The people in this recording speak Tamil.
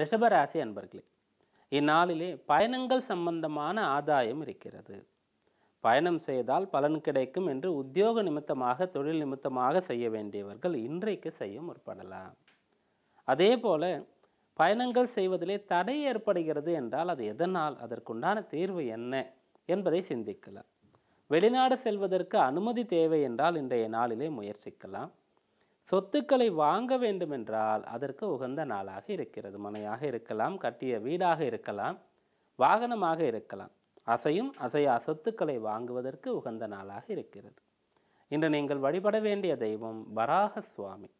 ரிஷபராசி அன்பர்களே இந்நாளிலே பயணங்கள் சம்பந்தமான ஆதாயம் இருக்கிறது பயணம் செய்தால் பலன் கிடைக்கும் என்று உத்தியோக நிமித்தமாக தொழில் நிமித்தமாக செய்ய வேண்டியவர்கள் இன்றைக்கு செய்ய முற்படலாம் அதே போல பயணங்கள் செய்வதிலே தடை ஏற்படுகிறது என்றால் அது எதனால் அதற்குண்டான தீர்வு என்ன என்பதை சிந்திக்கலாம் வெளிநாடு செல்வதற்கு அனுமதி தேவை என்றால் இன்றைய நாளிலே முயற்சிக்கலாம் சொத்துக்களை வாங்க வேண்டுமென்றால் அதற்கு உகந்த நாளாக இருக்கிறது மனையாக இருக்கலாம் கட்டிய வீடாக இருக்கலாம் வாகனமாக இருக்கலாம் அசையும் அசையா சொத்துக்களை வாங்குவதற்கு உகந்த நாளாக இருக்கிறது இன்று நீங்கள் வழிபட வேண்டிய தெய்வம் வராக சுவாமி